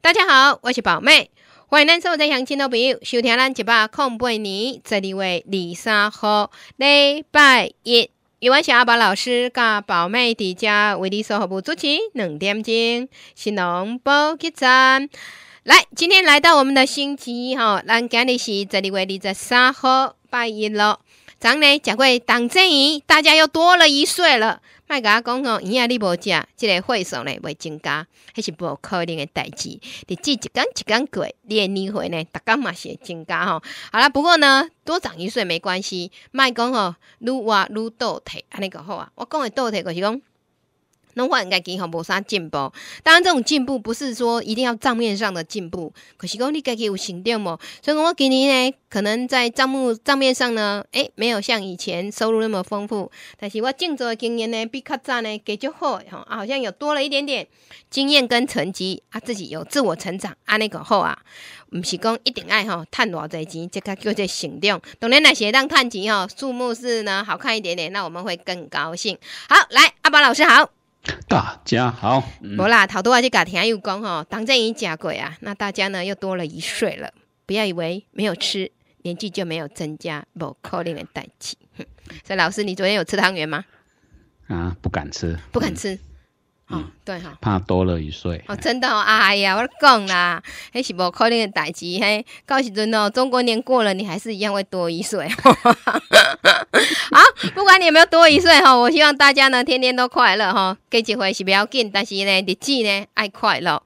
大家好，我是宝妹，欢迎咱收在相亲的朋友收听咱一八空八年十二月二十三号礼拜一，玉文祥阿宝老师甲宝妹伫家为你生活部主持两点钟，新农保客站。来，今天来到我们的星期一哈，咱今日是十二月二十三号拜一了。昨呢，食过冬政鱼，大家又多了一岁了。麦甲讲哦，银啊利无食，这个会数呢会增加，迄是不可能的代志。你即一工一工过，你诶年会呢，大工嘛是会增加吼？好啦，不过呢，多长一岁没关系。麦讲吼，愈活愈倒退，安尼个好啊。我讲的倒退就是讲。那我应该给好无啥进步，当然这种进步不是说一定要账面上的进步，可是讲你该给有成长哦，所以讲我今年呢，可能在账目账面上呢，诶，没有像以前收入那么丰富，但是我做的经验呢、比较早呢，给就好，啊，好像有多了一点点经验跟成绩，啊，自己有自我成长，安尼个好啊，唔是讲一定爱吼趁偌济钱，这个叫做成长，当然那些当探钱吼，数目是呢好看一点点，那我们会更高兴。好，来阿宝老师好。大家好，无啦，好多话就家听有讲吼，汤正经食过啊，那大家呢又多了一岁了。不要以为没有吃，年纪就没有增加，无可能的代志。所以老师，你昨天有吃汤圆吗？啊，不敢吃，不敢吃啊，对哈，怕多了一岁。哦，真的，哎呀，我都讲啦，那是无可能的代志。嘿，到时阵哦，中国年过了，你还是一样会多一岁。你有没有多一岁哈？我希望大家呢，天天都快乐哈。过几回是不要紧，但是呢，日子呢爱快乐。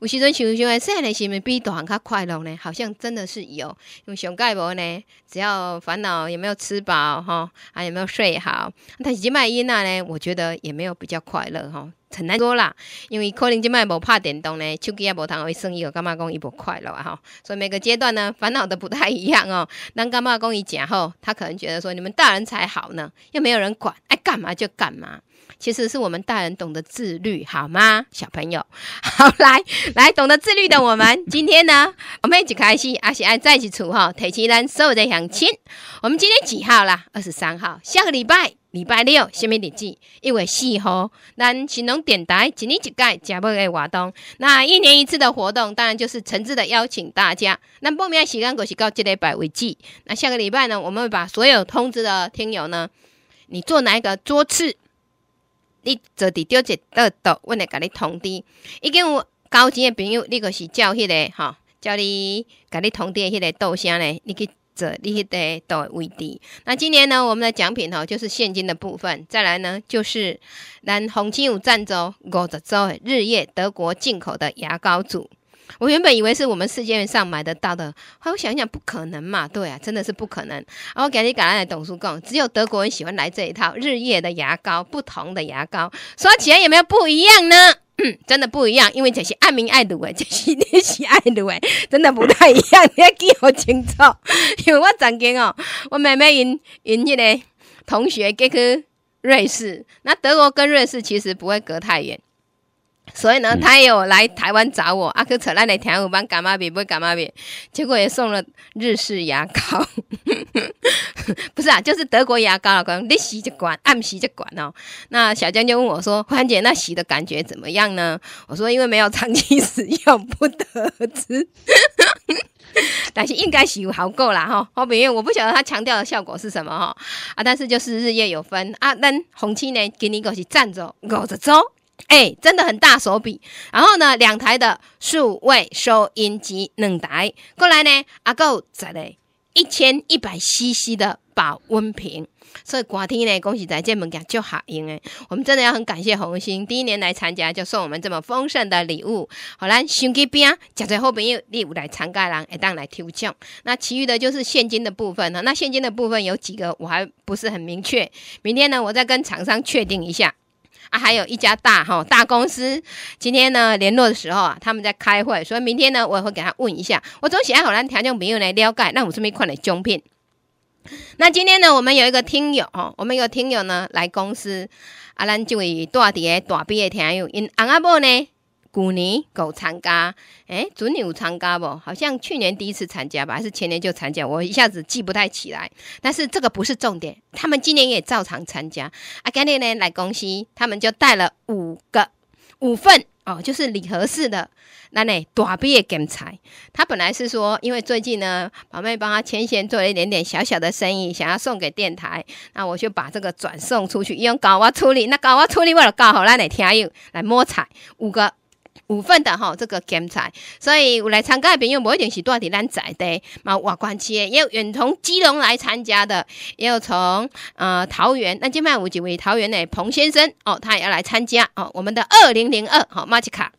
有时阵想想诶，啥是时阵比大汉较快乐呢？好像真的是有，因为上盖无呢，只要烦恼有没有吃饱哈，还有没有睡好。但是今麦因娜呢，我觉得也没有比较快乐哈，很难说啦。因为可能今摆无拍电动呢，手机也无谈会生意，我干妈讲也不快乐啊哈。所以每个阶段呢，烦恼的不太一样哦。当干妈讲伊讲后，他可能觉得说，你们大人才好呢，又没有人管，爱干嘛就干嘛。其实是我们大人懂得自律，好吗，小朋友？好，来，来懂得自律的我们，今天呢，我们起开心，阿喜爱在一起处哈，提起咱所有的乡亲。我们今天几号啦？二十三号。下个礼拜，礼拜六，啥物日子？因月四号，咱新农典台一年一度、正目的活动。那一年一次的活动，当然就是诚挚的邀请大家。那报名的时间果是到这礼拜为止。那下个礼拜呢，我们会把所有通知的听友呢，你坐哪一个桌次？你坐伫几一集？豆阮会甲你通知。已经有交钱的朋友，你个是叫迄个吼，叫你甲你通知迄个豆箱咧，你去坐你迄个诶位置。那今年呢，我们的奖品吼就是现金的部分，再来呢，就是咱红旗有赞助五十周的日夜德国进口的牙膏组。我原本以为是我们世界上买得到的，来我想想，不可能嘛，对啊，真的是不可能。然后赶紧赶来董叔讲，只有德国人喜欢来这一套日夜的牙膏，不同的牙膏，说起来有没有不一样呢？真的不一样，因为这是爱民爱的诶，这是你是爱的诶，真的不太一样。你要记好清楚，因为我曾经哦，我妹妹云云一个同学去去瑞士，那德国跟瑞士其实不会隔太远。所以呢，他有来台湾找我，阿哥扯烂的听我帮干妈比不干妈比，结果也送了日式牙膏，不是啊，就是德国牙膏了，光你洗就管，按洗就管哦。那小江就问我说：“欢姐，那洗的感觉怎么样呢？”我说：“因为没有长期使用，不得而知，但是应该洗好够啦哈。”好因为我不晓得他强调的效果是什么哈，啊，但是就是日夜有分啊。那红青呢，给你一个是站着，我着走。哎，真的很大手笔。然后呢，两台的数位收音机，两台过来呢，阿够这类一千一百 CC 的保温瓶。所以今天呢，恭喜在这门口就好赢诶。我们真的要很感谢红星第一年来参加，就送我们这么丰盛的礼物。好啦，兄弟边，接著后边又礼物来参加的人，一旦来抽奖。那其余的就是现金的部分了。那现金的部分有几个，我还不是很明确。明天呢，我再跟厂商确定一下。啊，还有一家大哈大公司，今天呢联络的时候啊，他们在开会，所以明天呢我会给他问一下。我总喜欢好咱听众朋友来了解，那我这边快来招聘。那今天呢，我们有一个听友哦，我们有听友呢来公司啊，咱就位大爹大毕业听友，因阿爸呢？谷尼狗参加，哎，准你参加不？好像去年第一次参加吧，还是前年就参加，我一下子记不太起来。但是这个不是重点，他们今年也照常参加。阿甘尼呢来公司，他们就带了五个五份哦，就是礼盒式的。那呢，大毕业剪彩，他本来是说，因为最近呢，宝妹帮他牵线做了一点点小小的生意，想要送给电台。那我就把这个转送出去，用搞我处理。那搞我处理为了搞好，那来听用来摸彩五个。五份的哈，这个建材，所以有来参加的朋友，无一定是住伫咱在地，毛外观起，也有远从基隆来参加的，也有从呃桃园，那今卖有几位桃园的彭先生哦，他也要来参加哦，我们的二零零二好玛吉卡。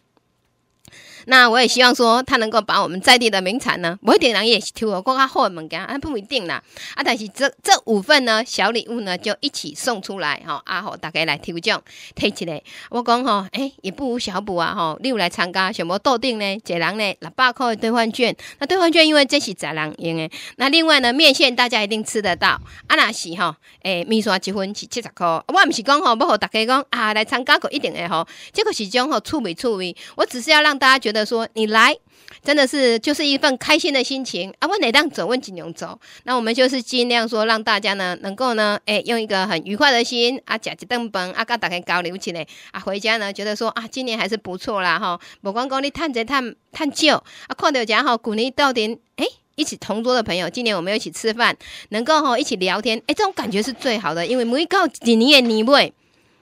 那我也希望说，他能够把我们在地的名产呢，不一定人也是抽，我较好的物件，啊，不一定啦。啊，但是这这五份呢，小礼物呢，就一起送出来吼，啊，好，大家来抽奖，提起来。我讲吼，诶，也不如小补啊吼、你有来参加，什么斗定呢，一人呢六百块的兑换券。那兑换券因为这是宅人用的，那另外呢，面线大家一定吃得到。啊，那是吼，诶，面线一份是七十块，我不是讲吼，要和大家讲啊，来参加可一定会吼，这个是种吼趣味趣味，我只是要让大家觉得。说你来，真的是就是一份开心的心情。啊，问哪档走？问金牛走。那我们就是尽量说，让大家呢能够呢，哎，用一个很愉快的心啊，夹一顿饭啊，跟大家交流起来啊。回家呢，觉得说啊，今年还是不错啦，哈。不光讲你探一探探旧啊，看到讲好鼓励到点，哎，一起同桌的朋友，今年我们一起吃饭，能够吼一起聊天，哎，这种感觉是最好的。因为每一个年也你会，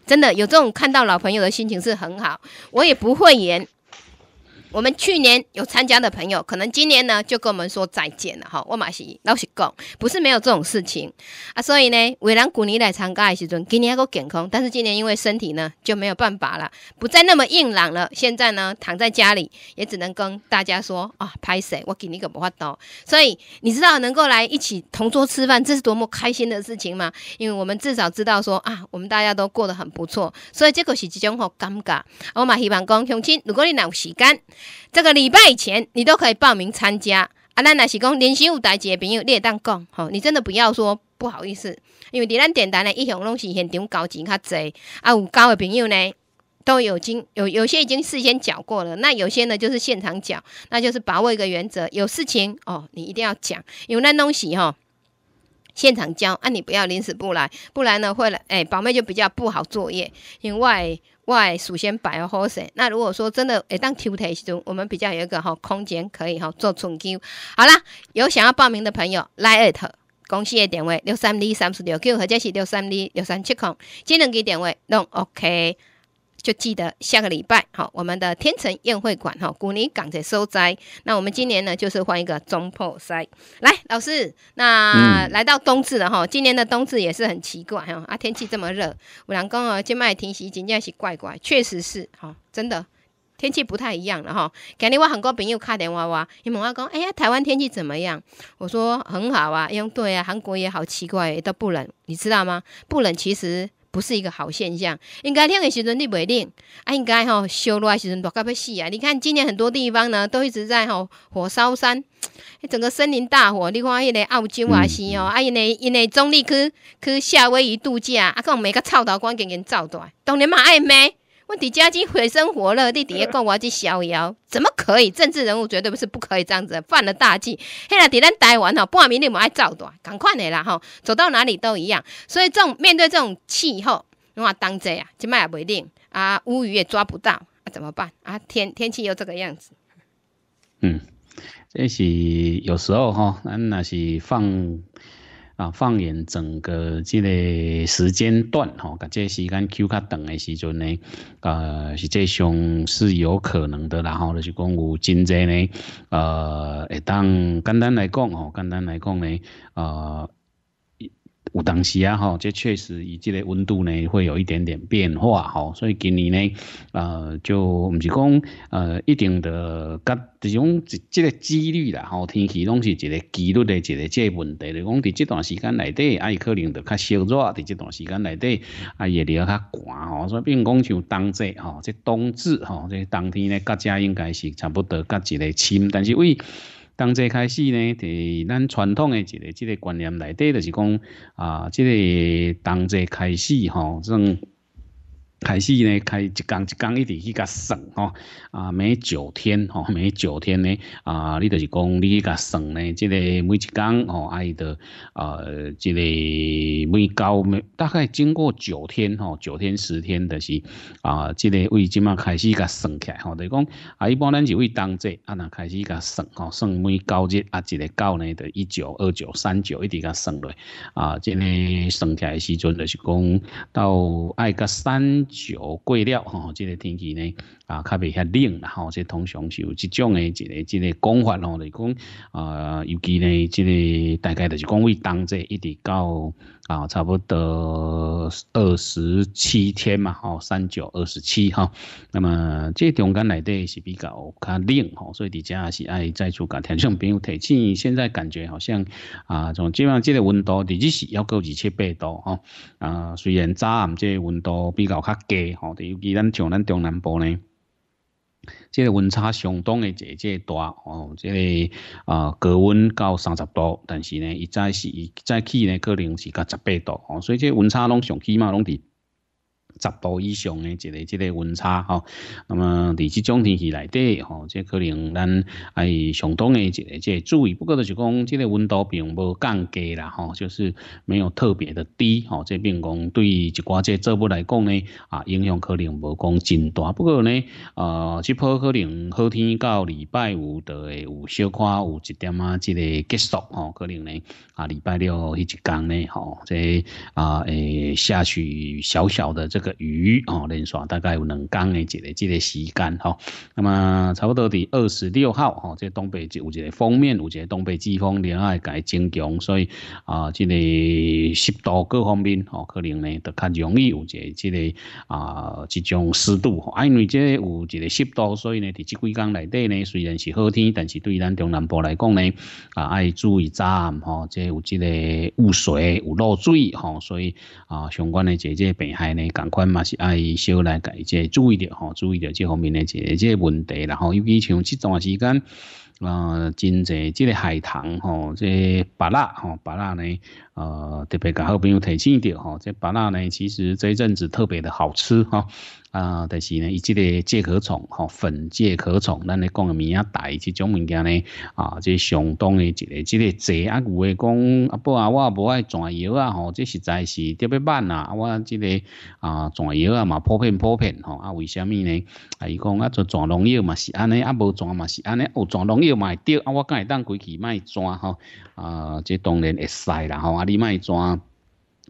真的有这种看到老朋友的心情是很好。我也不会言。我们去年有参加的朋友，可能今年呢就跟我们说再见了哈。我马是老实讲，不是没有这种事情啊。所以呢，伟兰古你来参加的时候，给你一个健康，但是今年因为身体呢就没有办法了，不再那么硬朗了。现在呢躺在家里，也只能跟大家说啊，拍谁我给你个梅花刀。所以你知道能够来一起同桌吃饭，这是多么开心的事情吗？因为我们至少知道说啊，我们大家都过得很不错。所以这个是一种好尴尬。我马希望讲乡亲，如果你有时间。这个礼拜前，你都可以报名参加。啊，兰老是讲，连有舞台节朋友列当讲，好，你真的不要说不好意思，因为列当点单呢，一向东是现场交钱较济。啊，有交的朋友呢，都有经有有些已经事先缴过了，那有些呢就是现场缴，那就是把握一个原则，有事情哦，你一定要讲，有那东西哈，现场交啊，你不要临时不来，不然呢会来，哎，宝妹就比较不好作业。因为。喂，首先摆好势。那如果说真的，哎，当 Q 台中，我们比较有一个哈空间可以哈做 Q。好啦，有想要报名的朋友来二 t 公司的电话六三二三四六九或者是六三二六三七空，这两间电话拢 OK。就记得下个礼拜，好，我们的天成宴会馆哈，古尼港快收斋。那我们今年呢，就是换一个中破塞。来。老师，那来到冬至了哈，今年的冬至也是很奇怪哈啊，天气这么热，五郎公啊，金麦停息，真天是怪怪，确实是哈，真的天气不太一样了哈。感觉我很多朋友看电话哇，你们阿公，哎呀，台湾天气怎么样？我说很好啊，因为对啊，韩国也好奇怪，都不冷，你知道吗？不冷，其实。不是一个好现象，应该冷的时候你袂冷，啊，应该吼烧热的时候热家要死啊。你看今年很多地方呢都一直在吼火烧山，整个森林大火。你看迄个澳洲也是哦，啊因为因为中立去去夏威夷度假，啊讲每个臭岛光紧紧走倒来，当然嘛爱美。问题家己水生火热，你底下共娃去逍遥，怎么可以？政治人物绝对不是不可以这样子，犯了大忌。嘿啦，底咱台湾吼，半明你们爱走大，赶快的啦吼，走到哪里都一样。所以这种面对这种气候，我话当真啊，即摆也袂冷啊，乌鱼也抓不到啊，怎么办啊？天天气又这个样子，嗯，这是有时候哈，那是放。啊，放眼整个这个时间段，吼，个这时间 Q 较长的时阵呢，呃，实际上是有可能的。然后就是讲有真济呢，呃，当简单来讲，吼，简单来讲呢，呃。有当时啊，吼，这确实以这个温度呢，会有一点点变化，吼，所以今年呢，呃，就唔是讲呃一定的，噶这种即个几率啦，吼，天气拢是一个几率的一个这问题，就讲伫这段时间内底，啊，伊可能就较烧热，伫这段时间内底，啊，也比较较寒吼，所以并讲像冬至吼，这冬至，吼，这冬天呢，各家应该是差不多，噶一个深，但是为同齐开始呢，伫咱传统的一个这个观念内底，就是讲啊，这个同齐开始吼，即种。开始呢，开一工一工一直去甲算吼，啊每九天吼，每九天呢，啊你就是讲你去甲算呢，即个每工吼，哦爱的，呃，即个每高每大概经过九天吼，九天十天的是啊，即个为即马开始甲算起来吼，就是讲啊一般咱就为当季啊那开始甲算吼，算每高日啊一个高呢，的一九二九三九一直甲算落，啊即个算起的时阵就是讲到爱个三。少过了，吼，这个天气呢？啊，较袂遐冷啦吼，即常是有即种诶一个一个讲法吼，就是讲啊，尤其呢，即个大概就是讲，为冬节一直到啊，差不多二十七天嘛吼，三九二十七吼。那么即中间内底是比较较冷吼，所以伫遮是爱再出甲天众朋友提气。现在感觉好像啊，从即样即个温度伫日时要够二七八度吼。啊，虽然早暗即个温度比较较低吼，伫尤其咱像咱中南部呢。即个温差相当的这接大哦，即个啊高温到三十度，但是呢，一再是再起呢，可能是到十八度哦，所以即个温差拢上起码拢伫十度以上的一个、一个温差吼，那么伫这种天气内底吼，即可能咱爱相当的一个、一个注意。不过就讲，即个温度并无降低啦吼，就是没有特别的低吼。即譬如讲，对一寡即作物来讲呢，啊，影响可能无讲真大。不过呢，呃，即波可能好天到礼拜五的有小可有一点啊，即个结束吼，可能呢啊礼拜六一几天呢吼，即啊诶下去小小的这。个鱼哦，连续大概有两天诶，一个这个时间吼。那么差不多伫二十六号吼，即东北就有一个封面，有一个东北季风另外改增强，所以啊，即个湿度各方面吼，可能呢，都较容易有一个即个啊，一种湿度。因为即有一个湿度，所以呢，伫即几工内底呢，虽然是好天，但是对咱中南部来讲呢，啊，爱注意站吼，即有即个雾水，有漏水吼，所以啊，相关诶一个即病害呢，反嘛是爱少来即注意着吼，注意着这方面的即即问题，然后尤其像这段时间，呃，真侪即个海棠吼，即白腊吼，白腊呢，呃，特别甲好朋友提醒着吼，即白腊呢，其实这一阵子特别的好吃哈。啊！但是呢，伊即个介壳虫吼，粉介壳虫，咱咧讲个名啊大，即种物件呢啊，即上当诶一个，即个侪啊，有诶讲啊，不啊，我无爱抓药啊吼，即实在是特别慢啊，我即个啊抓药啊嘛普遍普遍吼啊，为虾米呢？啊伊讲啊，就抓农药嘛是安尼啊，无抓嘛是安尼，有抓农药嘛会着，啊，我敢会当规气卖抓吼啊，即当然会使啦吼啊，你卖抓。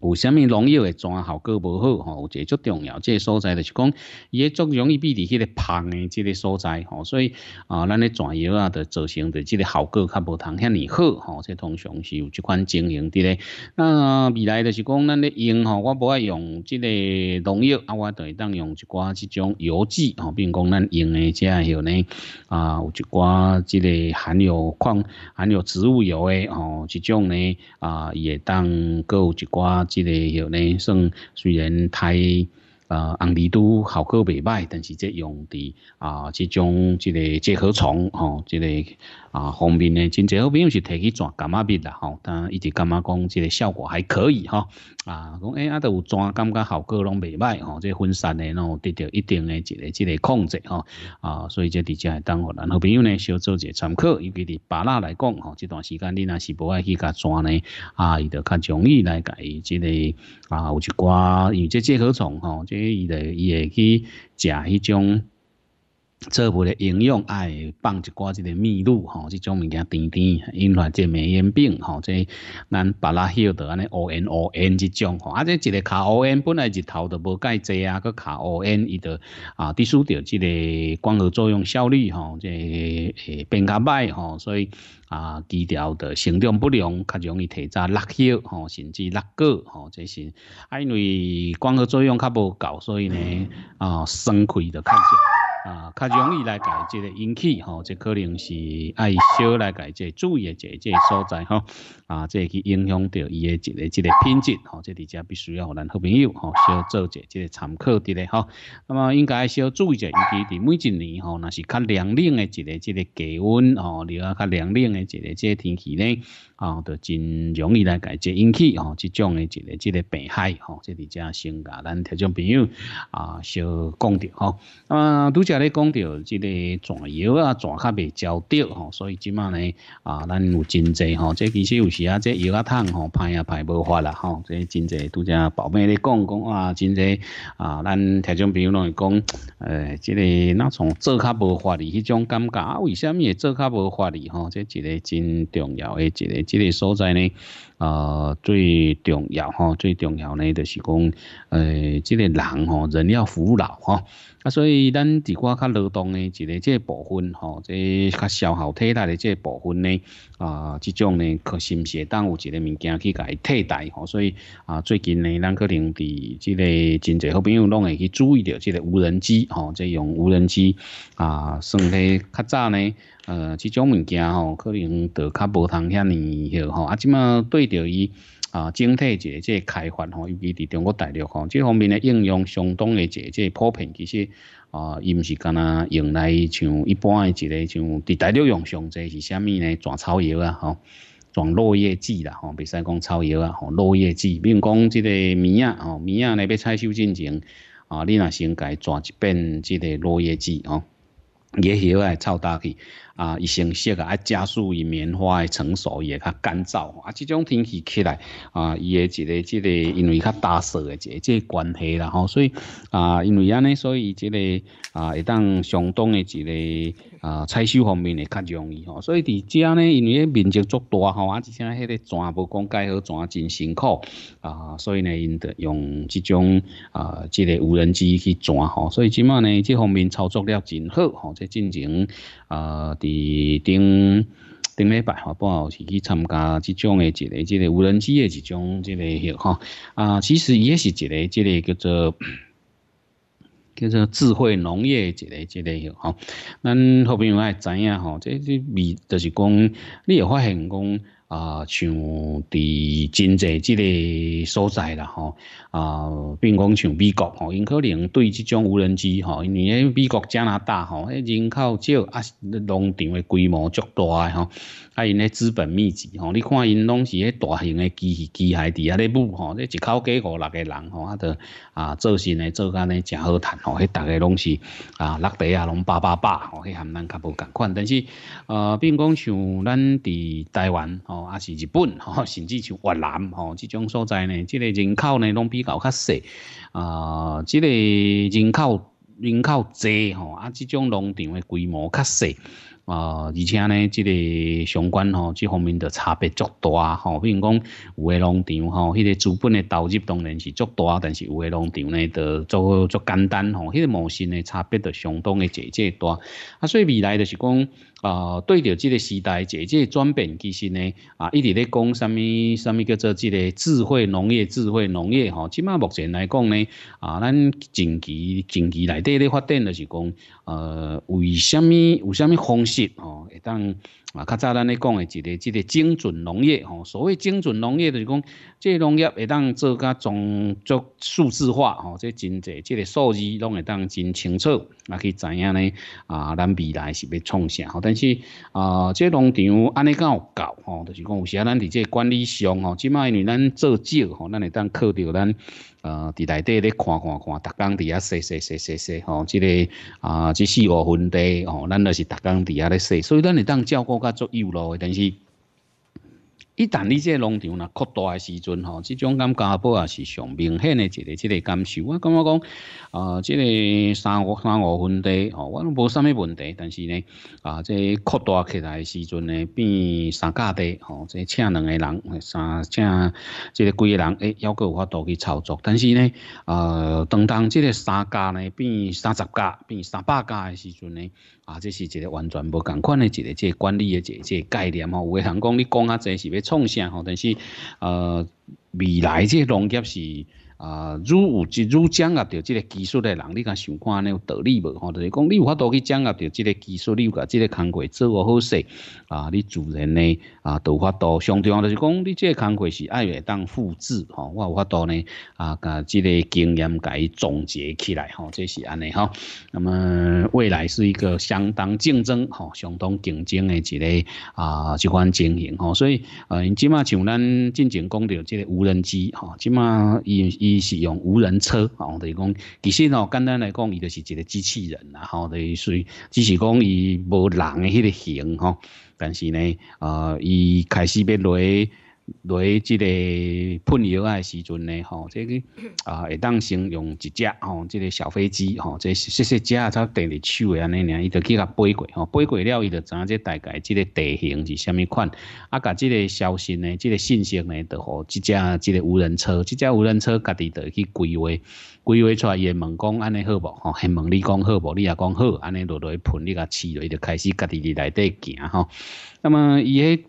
有啥物农药嘅全效果无好吼，有这足重要，这所在就是讲，伊咧足容易比伫迄个芳诶即个所在吼，所以啊，咱咧转药啊，着造成着即个效果较无通遐尼好吼，这通常是有即款经营伫咧。那未来就是讲，咱咧用吼，我无爱用即个农药，啊，我就会当用一寡即种药剂吼，并讲咱用的只系有呢，啊，有一寡即个含有矿、含有植物油的吼，即种呢，啊，也会当够一寡。即个迄呢算，虽然太啊红利都效果唔歹，但是即用伫啊，即种即个结合虫吼，即个。啊，方便呢，真济好朋友是提起转感冒病啦吼，但一直感觉讲，即个效果还可以哈。啊，讲哎，啊都有转，感觉效果拢袂歹吼。即分散的，拢有得到一定的一个即个控制吼。啊，所以即伫遮会当我，咱好朋友呢，少做个参考。尤其伫巴那来讲吼，这段时间恁若是无爱去甲转呢，啊，伊就较容易来甲伊即个啊，有一寡，因为即介可从吼，即伊的伊会去食迄种。做物个营养，哎，放一寡即个蜜露吼，即种物件甜甜，引发即梅园病吼。即咱巴拉叶就安尼 O N O N 即种吼，啊即一个卡 O N 本来日头就无解济啊，佮卡 O N 伊就啊低输掉即个光合作用效率吼，即诶变较歹吼，所以啊枝条的成长不良，较容易提早落叶吼，甚至落果吼，即是，啊因为光合作用较无够，所以呢啊生开就较少。啊，较容易来解决引起吼，这可能是爱小来解决注意的下这所在吼，啊，这去影响到伊的这个这个品质吼，这大家必须要咱好朋友吼，少做者下这个参考的嘞吼。那么应该少注意一下，尤其在每一年吼，那是较凉冷的这个这个气温吼，另外较凉冷的这个这天气呢，啊，就真容易来解决引起吼，这种的这个这个病害吼，这大家先甲咱特种朋友啊，小讲着吼，啊，拄只。甲讲到即个传药啊，传较袂焦掉吼，所以即卖呢啊，咱有真侪吼，即其实有时啊，即药啊，汤吼歹啊歹无法啦吼，即真侪拄只宝贝咧讲讲啊，真侪啊，咱听众朋友拢会讲，诶，即个那从做较无法哩，迄种感觉啊，为什么会做较无法哩吼？即个真重要诶，一个即个所在呢？呃，最重要吼，最重要呢，就是讲，呃，即个人吼，人要服老吼，啊，所以咱伫个较劳动的一个即部分吼，即较消耗体力的即部分呢，啊，这种呢，可是不是当有一个物件去甲替代吼？所以啊，最近呢，咱可能伫即个真侪好朋友拢会去注意到即个无人机吼，即用无人机啊，算咧较早呢。呃，即种物件吼，可能就较无通遐尼许吼。啊，即马对着伊啊整体一个即开发吼，伊比伫中国大陆吼，即方面嘞应用相当诶一个即普遍。其实啊，伊毋是干呐用来像一般诶一个像伫大陆用上侪是啥物呢？转草药啊吼，转落叶剂啦吼，比使讲草药啊吼，落叶剂，比如讲即个物啊吼，物啊咧要采收进前，啊，你若是应该转一遍即个落叶剂吼，叶叶啊臭大去。啊，伊成熟啊，啊，加速伊棉花诶成熟伊会较干燥，啊，即种天气起来，啊，伊的一个、一个，因为较大雪诶一个即、个关系啦吼，所以啊，因为安尼，所以即、这个啊，会当相当诶一个。啊，采收方面会较容易吼，所以伫遮呢，因为面积足大吼，啊，而且迄个转无讲盖好转真辛苦啊，所以呢，因得用即种啊，即个无人机去转吼，所以即卖呢，即方面操作了真好吼，即进行啊，伫顶顶礼拜发布是去参加即种诶，即个即个无人机诶一种即个吼啊，其实伊也是一个即个叫做。叫做智慧农业，一个一个许吼，咱好朋友爱知影吼，即即味就是讲，你会发现讲啊，像伫真济即个所在啦吼啊，并讲像美国吼，因可能对即种无人机吼，因为美国加拿大吼，迄人口少，啊，农场的规模足大诶吼。啊，因咧资本密集吼，你看因拢是迄大型诶机器机械伫啊咧舞吼，咧一口价五六个人吼，啊着啊做新诶做间咧真好趁吼，迄逐个拢是啊落地啊拢八八八吼，迄含咱较无共款。但是呃，比如讲像咱伫台湾吼，啊是日本吼，甚至像越南吼，这种所在呢，即个人口呢拢比较较小，啊，即个人口人口侪吼，啊，即种农场诶规模较小。啊，而且呢，即个相关吼，即方面的差别足大吼。比如讲，有诶农场吼，迄个资本诶投入当然是足大，但是有诶农场呢，就做做简单吼，迄个模式呢，差别着相当诶，姐姐大。啊，所以未来着是讲。啊，对着这个时代，这个转变其实呢，啊，一直咧讲什么什么叫做这个智慧农业，智慧农业吼，起码目前来讲呢，啊，咱近期近期内底咧发展的是讲，呃，有什么有什么方式吼，会当。啊，较早咱咧讲诶，一个即个精准农业吼，所谓精准农业就是讲，即农业会当做较庄做数字化吼，即真侪即个数字拢会当真清楚，啊去知影咧啊，咱未来是要创啥吼。但是啊，即农场安尼敢有够吼，就是讲有时咱伫即管理上吼，即卖因为咱做少吼，咱会当靠着咱。呃，伫内底咧看看看，逐工伫遐洗洗洗洗洗，吼，即个啊，即四五分地，吼，咱着是逐工伫遐咧洗，所以咱会当照顾较足幼路诶东西。一旦你这农场呐扩大诶时阵吼，这种感觉不也是上明显诶一个，即个感受。我感觉讲，啊，即个三五三五分地吼，我拢无啥物问题。但是呢，啊，扩大起来诶时阵呢，变三家地吼，即请两个人，三请即个几个人，诶，还有法度去操作。但是呢，呃，当当即个三家呢变三十家，变三百家诶时阵呢？啊，这是一个完全无同款的一个即管理诶，即个概念吼。有诶人讲你讲较侪是要创啥吼，但是呃，未来即农业是。啊，愈有即愈掌握着即个技术的人，你敢想看尼有道理无？吼，就是讲你有法度去掌握着即个技术，你有甲即个工课做外好势。啊，你主人呢啊，都法度。相对上就是讲，你即个工课是爱会当复制吼，我有法度呢啊，甲即个经验甲伊总结起来吼，这是安尼吼。那么未来是一个相当竞争吼，相当竞争的一个啊，即款情形吼。所以呃，即马像咱进前讲着即个无人机吼，即码伊。伊是用无人车，哦，就是讲，其实哦，简单来讲，伊就是一个机器人啦，吼，等于属于，只是讲伊无人的迄个型，吼，但是呢，啊，伊开始变类。在即个喷油啊时阵呢，吼，这个 啊会当先用一只吼，即个小飞机吼，即细细只，它第二手诶安尼尔，伊就去甲飞过吼，飞过了伊就知影即大概即个地形是虾米款，啊，甲即个消息呢，即个信息呢，就互即只即个无人车，即只无人车家己就去规划，规划出来伊会问讲安尼好无吼，也问你讲好无，你也讲好，安尼落落去喷试落，伊就开始家己伫内底行吼，那么伊。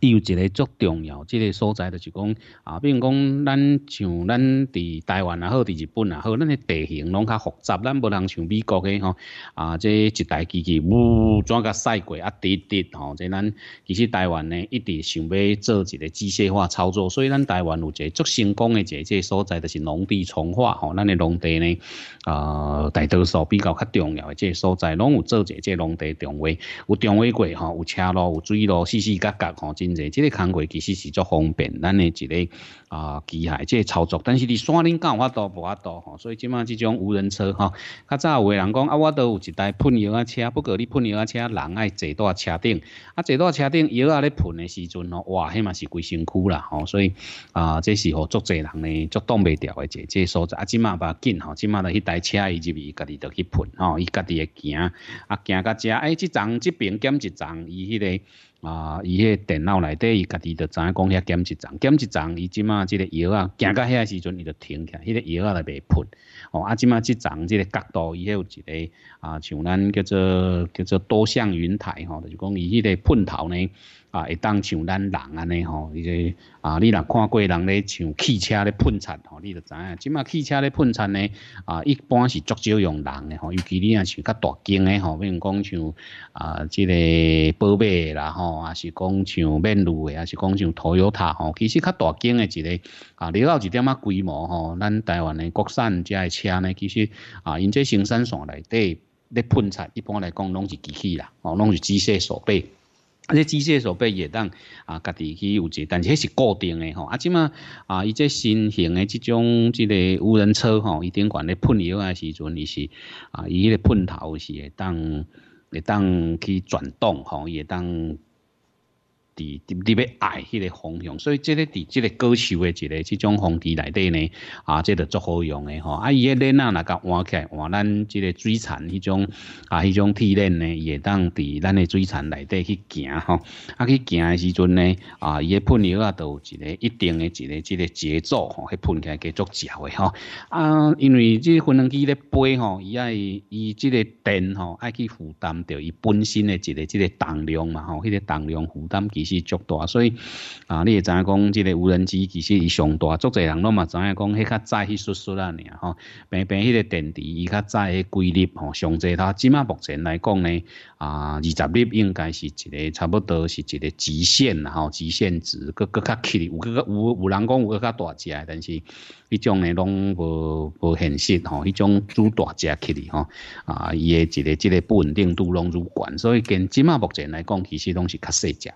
伊有一个足重要，即个所在就是讲啊，比如讲咱像咱伫台湾也好，伫日本也好，咱诶地形拢较复杂，咱无通像美国诶吼啊，即一台机器呜，怎个赛过啊滴滴吼？即咱其实台湾呢一直想要做一个机械化操作，所以咱台湾有一个足成功嘅，即个所在就是农地从化吼，咱诶农地呢啊，大多数比较较重要诶即个所在拢有做一即个农地定位，有定位过吼，有车路，有水路，四四角角吼。真济，即个工课其实是足方便咱诶一个啊机械即个操作，但是伫山林有法度无法多吼，所以即卖即种无人车吼，较早有诶人讲啊，我倒有一台喷油啊车，不过你喷油啊车人爱坐到车顶，啊坐到车顶油啊咧喷诶时阵吼，哇迄嘛是规身躯啦吼，所以啊这时候足侪人咧足挡袂掉诶，即个所在啊，即卖把紧吼，即卖着迄台车伊入去家己着去喷吼，伊家己会行，啊行到遮哎，即丛即边减一丛伊迄个。啊，伊迄电脑内底，伊家己就知影讲遐减一针，减一针，伊即嘛即个药啊，行到遐时阵，伊就停起，迄个药啊来袂喷。哦，啊，即嘛即针即个角度，伊迄有一个啊，像咱叫做叫做多向云台吼，就是讲伊迄个喷头呢。啊，会当像咱人安尼吼，伊个啊，你若看过人咧像汽车咧喷漆吼，你就知影。即马汽车咧喷漆呢，啊，一般是足少用人诶吼。尤其你若像较大件的吼，比如讲像啊，即个宝马啦吼，啊是讲像面露的，啊是讲像 Toyota 吼，其实较大件的一个啊，你到一点仔规模吼，咱台湾的国产遮诶车呢，其实啊，因即生产线内底咧喷漆，一般来讲拢是机器啦，吼，拢是机械设备。啊！这机械手臂也会当啊，家己去有做，但是迄是固定诶吼。啊，即马啊，伊即新型诶即种即个无人车吼，伊顶悬咧喷油啊时阵，伊是啊，伊个喷头是会当会当去转动吼，会当。伫伫滴，要爱迄个方向，所以即个伫即个歌手诶一个即种风机内底呢，啊，即个足好用诶吼。啊，伊个链啊，若甲换起来换咱即个水产迄种啊，迄种铁链呢，会当伫咱诶水产内底去行吼。啊，去行诶时阵呢，啊，伊个喷油啊，都有一个一定诶一个即个节奏吼，去喷起来继足食诶吼。啊，因为即个分能机咧飞吼，伊爱伊即个电吼爱去负担着伊本身诶一个即个重量嘛吼，迄个重量负担是足大，所以啊，你会知影讲，即个无人机其实伊上大，足侪人拢嘛，知影讲迄较早迄速速啊，尔吼平平迄个电池，伊较早迄规律吼，上侪它即马目前来讲呢，啊，二十粒应该是一个差不多是一个极限，啦吼，极限值，个个较起哩，较有有人讲有较大只，但是迄种呢拢无无现实吼，迄种愈大只起哩吼，啊，伊个一个一个不稳定度拢愈悬，所以跟即马目前来讲，其实拢是较细只。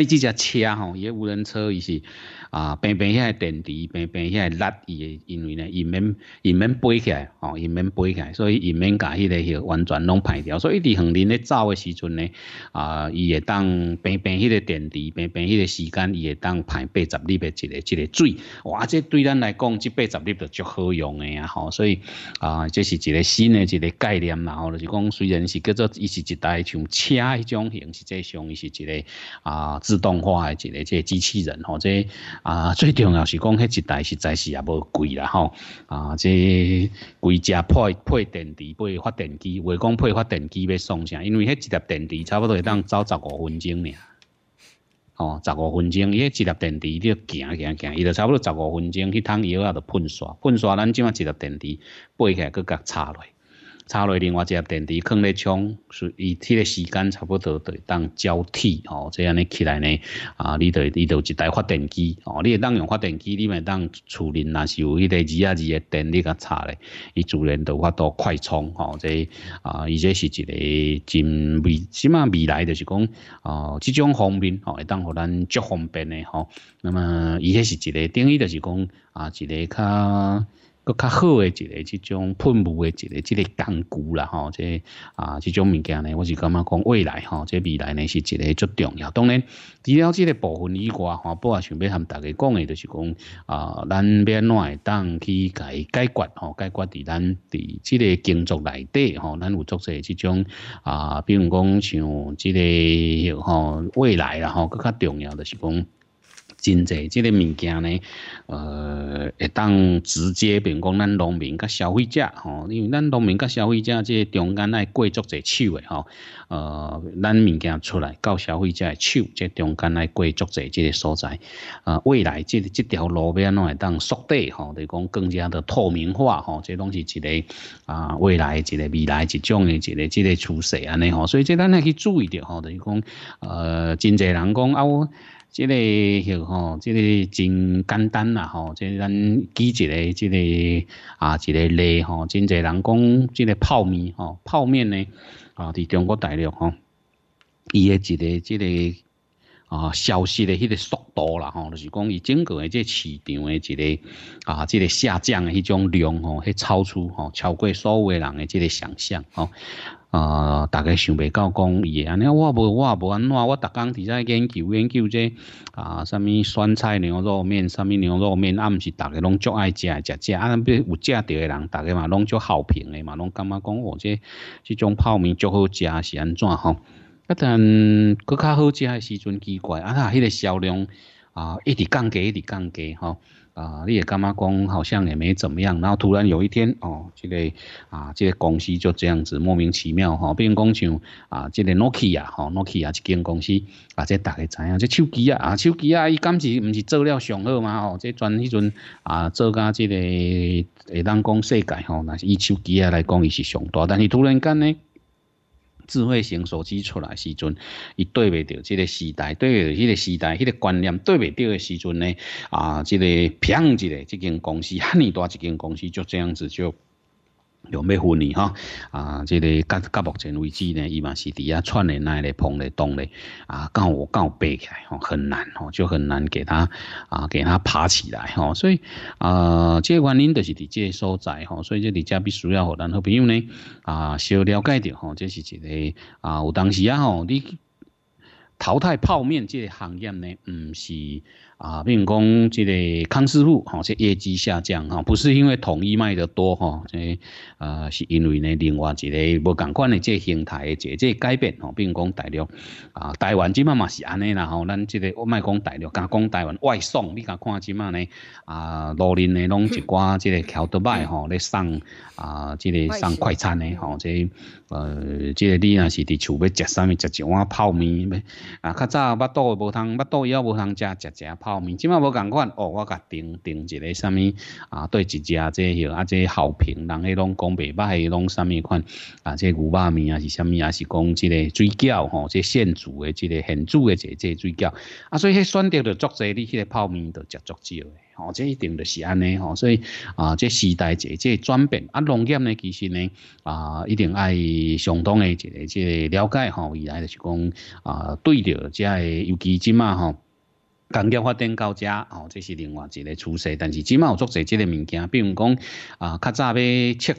伊即只车吼，伊个无人车伊是啊，平平遐个电池，平平遐个力，伊因为呢，伊免伊免背起来吼，伊免背起来，所以伊免甲迄个许完全拢排掉。所以伊伫横林咧走诶时阵呢，啊，伊会当平平迄个电池，平平迄个时间，伊会当排八十粒诶一个一个水。哇，即对咱来讲，即八十粒方足好用诶啊吼。所以啊，这是一个新诶一个概念嘛，吼，就是讲虽然是叫做伊是一台像车迄种形式，即像伊是一个啊。自动化诶，一个即个机器人吼，即啊 最重要是讲迄一台实在是也无贵啦吼啊，即规只配配电池，配发电机，话讲配发电机要爽啥？因为迄一粒电池差不多会当走十五分钟俩，吼，十五分钟，伊迄一粒电池你行行行，伊就差不多十五分钟去淌药啊，就喷刷，喷刷咱即啊？一粒电池背起来搁较插落。插落另外一只电池，放咧充，所以这个时间差不多，就当交替吼，这样咧起来呢，啊，你得你就一台发电机，哦，你当用发电机，你咪当厝能，那是有一个二啊二个电，你甲插咧，伊自然都发到快充，吼，这啊，伊这是一个真未起码未来就是讲，哦，这种方便，哦，当互咱足方便的吼，那么伊这是一个定义，就是讲啊，一个较。个较好诶，一个即种喷雾诶，一个即个工具啦，吼，即啊，即种物件呢，我是感觉讲未来，吼，即未来呢是一个足重要。当然，除了即个部分以外，吼，我也想要和大家讲诶，就是讲啊，咱要怎会当去解解决吼，解决伫咱伫即个工作内底吼，咱有做些即种啊，比如讲像即个吼未来啦，吼，更较重要就是讲。真济即个物件呢，呃，会当直接比如讲咱农民甲消费者吼，因为咱农民甲消费者即中间爱过足者手诶吼，呃，咱物件出来到消费者诶手，即中间爱过足者即个所在，呃，未来即即条路边拢会当缩短吼，就讲更加的透明化吼，即拢是一个啊未来一个未来一种诶一个即个趋势安尼吼，所以即咱要去注意着吼，就讲呃，真济人讲啊我。即个吼吼，即个真简单啦吼，即咱举一个即个啊一个例吼，真侪人讲即个泡面吼，泡面呢啊伫中国大陆吼，伊的一个即个啊消失的迄个速度啦吼，就是讲伊整个的这市场的一个啊即个下降的迄种量吼，去超出吼，超过所有人的即个想象吼。啊！大概想袂到，讲伊嘅，你我无，我啊无安怎，我逐工伫在研究研究这啊，什么酸菜牛肉面，什么牛肉面，啊，毋是大个拢足爱食，食食啊，比有价着诶人，大个嘛拢足好评诶嘛，拢感觉讲我这这种泡面足好食是安怎吼？啊，但佫较好食诶时阵，奇怪，啊，迄个销量啊，一直降低，一直降低，吼。啊，你也干吗讲？好像也没怎么样。然后突然有一天，哦，这个啊，这个公司就这样子莫名其妙哈，变讲像啊，这个诺基亚哈，诺基亚一间公司，啊，这大家知影，这手机啊，啊，手机啊，伊敢是毋是做了上好嘛？哦，这专迄阵啊，做加这个，会当讲世界吼，那是以手机啊来讲，伊是上大。但是突然间呢？智慧型手机出来时阵，伊对袂着这个时代，对袂着迄个时代，迄个观念对袂着的时阵呢，啊，即个平一个，即间公司，赫尼大一间公司就这样子就。有咩分呢？哈啊，这个，到格目前为止呢，伊嘛是伫啊串咧、耐咧、碰咧、动咧啊，够够爬起来吼，很难吼，就很难给他啊，给他爬起来吼，所以啊，这原因就是伫这所在吼，所以这里家必须要和咱好朋友呢啊，小了解点吼，这是一个啊，有当时啊吼，你淘汰泡面这行业呢，唔是。啊，并讲即个康师傅吼，这业绩下降哈，不是因为统一卖得多哈，这啊，是因为呢，另外一个无同款的即个形态的即个改变吼，并讲大陆啊，台湾即嘛嘛是安尼啦吼，咱即个唔卖讲大陆，敢讲台湾外送，你敢看即么呢？啊，路林呢拢一寡即 个桥头卖吼，咧送啊，即个送快餐的吼，即呃，即个你若是伫厝要食啥物？食一碗泡面，啊，较早巴肚无通巴肚以后无通食，食食泡。泡面即码无共款，哦，我甲订订一个啥物啊？对一只这许啊这好评，人迄拢讲袂歹，拢啥物款啊？这牛肉面啊是啥物啊？是讲即个水饺吼，这现煮的即个现煮的这这水饺啊，所以迄选择的足者，你个泡面都食足少的，吼，这一定着是安尼，吼，所以啊，这时代这这转变啊，农业呢其实呢啊，一定爱相当的这个了解吼，未来就是讲啊，对着这尤其即嘛吼。工业发展到这哦，这是另外一个趋势。但是即卖有做侪即个物件，比如讲啊，较早要测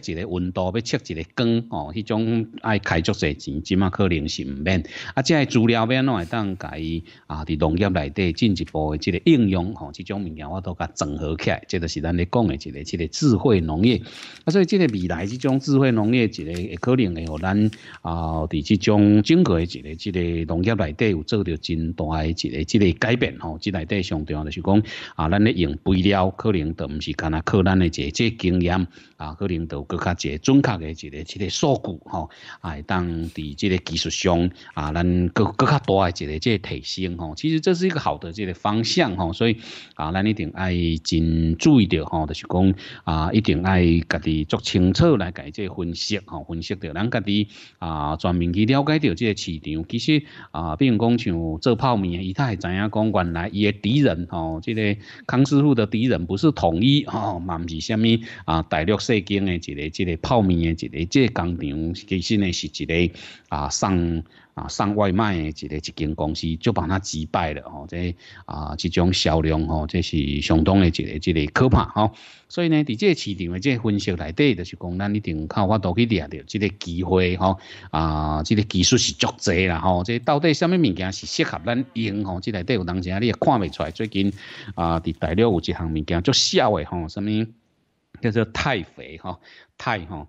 一个温度，要测一个光哦，迄种爱开足侪钱，即卖可能是唔免。啊，即个资料变会当伊啊，伫农业内底进一步的即个应用哦，这种物件我都甲整合起，来，这个是咱咧讲的这个这个智慧农业。啊，所以即个未来这种智慧农业一个可能会咱啊，伫这种整个的这个这个农业内底有做着真大一个一个改变哦。即内底上头，就是讲啊，咱咧用肥料，可能都毋是干那靠咱诶一个即经验啊，可能都搁较一个准确诶一个一个数据吼，哎，当伫即个技术上啊，咱搁搁较大诶一个即提升吼。其实这是一个好的这个方向吼，所以啊，咱一定爱真注意着吼，就是讲啊，一定爱家己做清楚来家即分析吼，分析着，咱家己啊，全面去了解到即个市场。其实啊，并讲像做泡面，伊会知影讲原来。伊的敌人哦，即个康师傅的敌人不是统一哦，嘛唔是虾米啊，大陆四经诶，即个即个泡面诶，即个即个工厂其实呢是一个啊上。啊，送外卖的一个一间公司就把它击败了哦。这啊，这种销量哦，这是相当的这个这个可怕哦。所以呢，在这个市场这个分析里底，就是讲，咱一定靠我都去抓到这个机会吼。啊，这个技术是足者啦吼，这到底什么物件是适合咱用？哦，这里底有时啊，你也看不出来。最近啊，在大陆有一项物件叫“小的”吼，什么叫做“太肥”吼，太吼。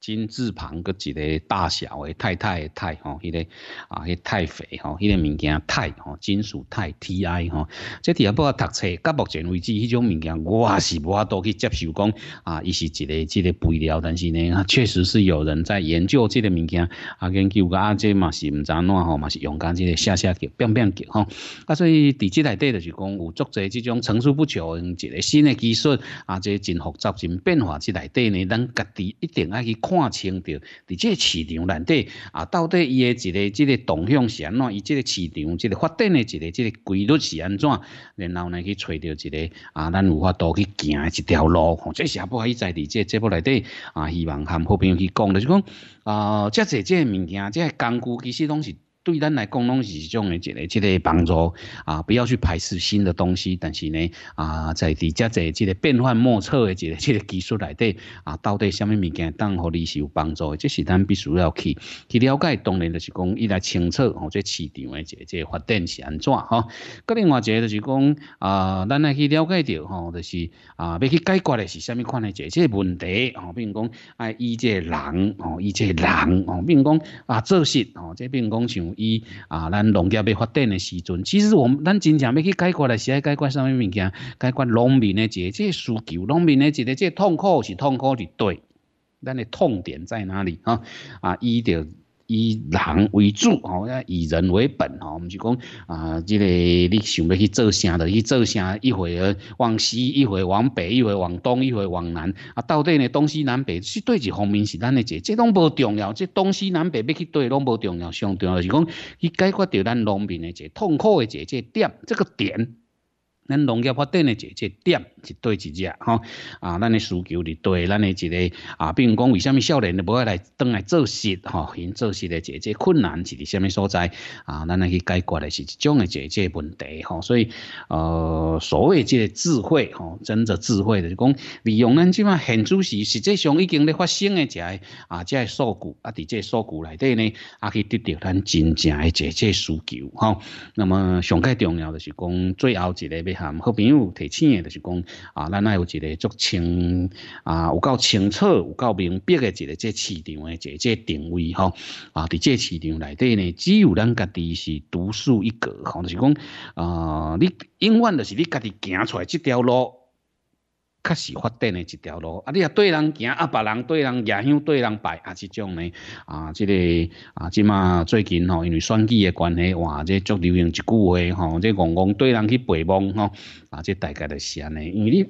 金字旁，佫一个大小诶，太太诶，太吼，迄个啊，迄太肥吼，迄个物件太吼，金属太 T I 吼。即伫啊不好读册，到目前为止，迄种物件我也是无法度去接受讲啊，伊是一个即个肥料，但是呢，确实是有人在研究即个物件。啊，研究个即姐嘛是毋知安怎吼，嘛是用家即个下下叫变变脚吼。啊，所以伫即内底着是讲有足侪即种层出不穷一个新诶技术啊，即真复杂，真变化。即内底呢，咱家己一定爱去。看清着，伫这个市场内底啊，到底伊诶一个、即个动向是安怎？伊这个市场、这个发展诶一个、这个规律是安怎？然后呢去找到一个啊，咱有法多去行一条路。吼，这是也不可以在伫这节目内底啊，希望含好朋友去讲，就是讲啊，即个即个物件、即个工具，其实拢是。对咱来讲，拢是一种诶一个、一个帮助啊！不要去排斥新的东西，但是呢，啊，在伫只在即个变幻莫测诶即个、即个技术内底啊，到底什么物件当互你是有帮助？这是咱必须要去去了解。当然就是讲伊来清楚吼，即个市场诶即个发展是安怎吼？搁另外一个就是讲啊，咱来去了解着吼，就是啊要去解决的是什么款诶即个问题哦，比如讲啊，伊即个人哦，伊即个人哦，比如讲啊做事哦，即比如讲像。伊啊，咱农业要发展的时阵，其实我们咱真正要去解决的，是爱解决什么物件？解决农民的这这些需求，农民的这个这痛苦是痛苦的对。咱的痛点在哪里啊？啊，伊就。以人为主吼，要以人为本吼，我们就讲啊，这个你想要去做啥的，去做啥，一会儿往西，一会儿往北，一会儿往东，一会儿往南啊。到底呢，东西南北是对一方面是咱的解，这拢无重要。这东西南北要去对，拢无重要。上重要是讲去解决掉咱农民的这痛苦的这点，这个点。咱农业发展的一个点是对一只吼啊，咱的需求是对咱的一个啊，比如讲，为虾物少年的无爱来转来做事吼，因做事的一个困难是伫虾物所在啊？咱来去解决的是一种的一个问题吼。所以呃，所谓这个智慧吼，真正智慧就是讲利用咱即卖现主时实际上已经咧发生诶，一个啊即个数据啊伫即个数据内底呢，啊去得到咱真正诶一个需求吼。那么上加重要就是讲最后一个好朋友提醒的，就是讲啊，咱爱有一个足清啊，有够清楚、有够明白的一个即市场的一个即定位吼啊，伫即市场内底呢，只有咱家己是独树一格，吼，就是讲啊，你永远就是你家己行出来即条路。确实发展的一条路啊！你啊对人行，啊别人对人也向对人拜啊！这种呢啊，这个啊，即嘛最近吼，因为选举的关系哇，这足流行一句话吼，这戆戆对人去陪望吼，啊，这大概就是安尼。因为你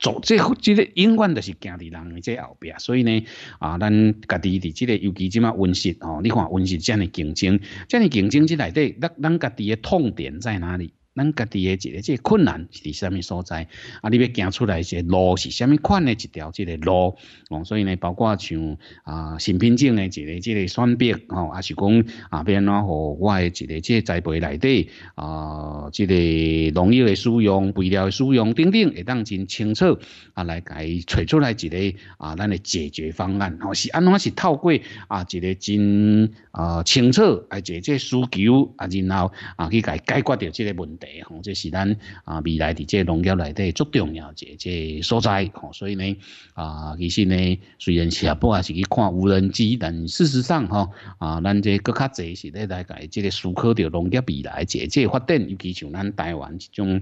做这这个永远都是行在人的这后边，所以呢啊，咱家己伫这个尤其即嘛温室吼，你看温室这的竞争，这的竞争之内底，咱咱家己的痛点在哪里？咱家己的一个即个困难是伫啥物所在？啊，你要行出来即路是啥物款的一条即个路？哦，所以呢，包括像啊新品种的一个即个选别哦，啊是讲啊，变互和外一个即栽培内底啊，即个农业的使用肥料的使用等等会当真清楚啊，来解揣出来一个啊咱的解决方案哦，是安怎是透过啊一个真啊清楚啊一个即需求啊，然后啊去解解决掉即个问题。题吼，这是咱啊未来伫这农业内底最重要一个所在吼，所以呢啊，其实呢虽然下部也是去看无人机，但事实上吼啊，咱这搁较侪是咧来解这个思考着农业未来一个这发展，尤其像咱台湾这种。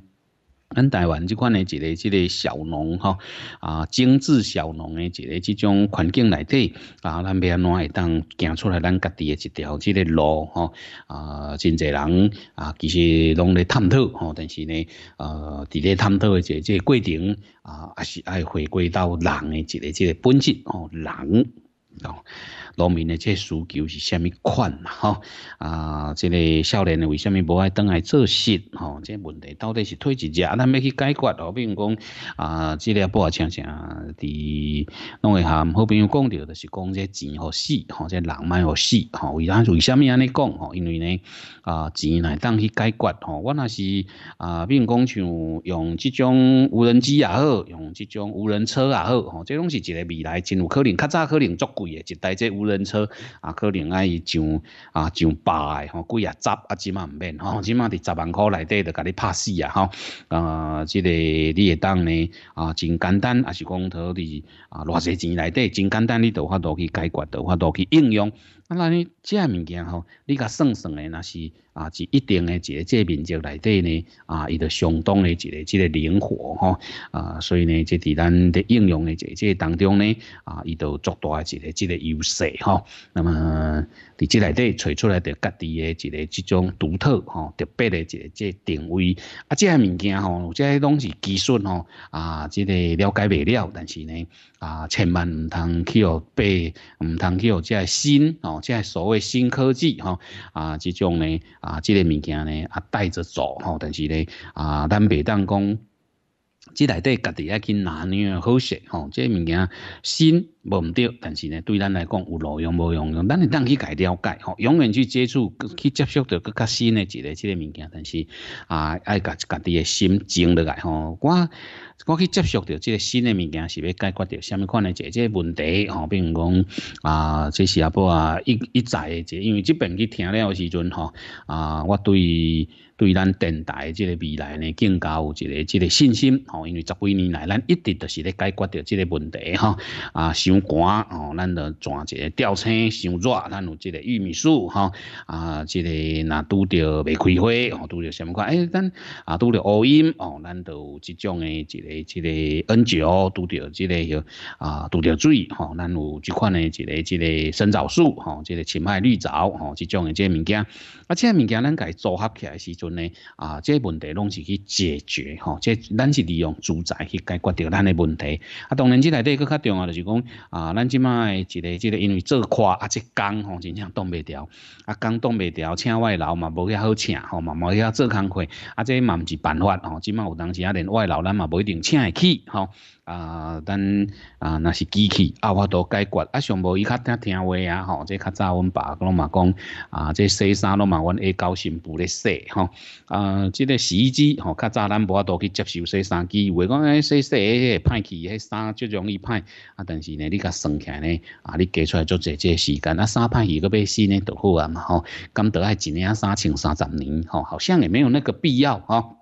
咱台湾这款的一个这个小农哈啊，精致小农的一个这种环境内底啊，咱要安怎会当行出来咱家己的一条这个路哈啊，真侪人啊，其实拢在探讨哈，但是呢啊，咧探讨的这个过程啊，也是要回归到人的一个这个本质哦，人哦。农民的这需求是虾米款嘛？吼啊，这个少年的为什么不爱当来做事？吼，这问题到底是退一只，咱要去解决。哦，比如讲啊，这里不好讲讲。滴，弄一下，好朋友讲到就是讲这钱和死，吼，这人脉和死，吼，为啥为什么安尼讲？吼，因为呢，啊，钱来当去解决。吼，我那是啊，比如讲像用这种无人机也好，用这种无人车也好，吼，这拢是一个未来，真有可能，较早可能作贵的，一台这无。无人车啊，可能爱上啊上百诶吼，贵啊十啊，即码唔免吼，即码伫十万块内底就甲你拍死啊吼，啊，即个你会当呢啊，真简单，啊是讲淘啲啊偌侪钱内底真简单，你都有法都去解决，都有法都去应用。那咱呢，这物件吼，你甲算算诶，那是啊，是一定诶即个这面积内底呢，啊，伊就相当诶即个即个灵活吼，啊，所以呢，即伫咱的应用诶即即当中呢，啊，伊就足大诶一个即个优势吼。那么伫即内底找出来着家己诶即个即种独特吼、特别的即即定位啊，这物件吼，即些东技术吼，啊，即个了解未了，但是呢。啊，千万唔通去学被，唔通去学即系新哦，即系所谓新科技哈啊，即种呢啊，这个物件呢啊带着走哈，但是呢啊，咱袂当讲，即内底家己要去拿尼个好势哈，即类物件新。无毋对，但是呢，对咱来讲有路用无用用，咱会当去家了解吼，永远去接触，去接触到更较新诶一个即个物件。但是啊，爱家家己诶心静落来吼，我我去接触到即个新诶物件，是要解决着啥物款诶一个即个问题吼，并讲啊，即是阿波啊一一在诶一个，因为即边去听了时阵吼啊，我对对咱电台这个未来呢更加有一个这个信心吼，因为十几年来咱一直都是咧解决着这个问题吼，啊，寒哦，咱就转一个吊车；上热，咱有这个玉米树哈啊，这个那拄着未开花哦，拄着什么款？哎，咱啊拄着乌阴哦，咱就有这种的这个这个桉树，拄着这个哟啊，拄着水哈，咱有这款的这个这个生草树哈，这个青海绿藻哈，这种的这个物件。啊，这个物件咱该组合起来时阵呢，啊，这个问题拢是去解决哈。这咱是利用住宅去解决掉咱的问题。啊，当然，这内底搁较重要就是讲。啊，咱即卖一个，即个因为做垮，啊，即工吼，真正挡袂牢，啊，工挡袂牢，请外劳嘛，无遐好请吼嘛，无遐做工课，啊，即嘛毋是办法吼，即卖有当时啊，连外劳咱嘛无一定请会起吼，啊，咱啊，那是机器啊，我都解决，啊，上无伊较听听话啊吼，即较早阮爸拢嘛讲，啊，即洗衫拢嘛，阮爱高新布咧洗吼，啊，即个洗衣机吼，较早咱无度去接受洗衫机，话讲咧洗洗，哎，歹去，迄衫最容易歹，啊，但是呢。你甲算起来呢？啊，你加出来做做这时间，啊，三派一个要四呢，就好啊嘛吼。咁得爱一年三千三十年吼，好像也没有那个必要吼。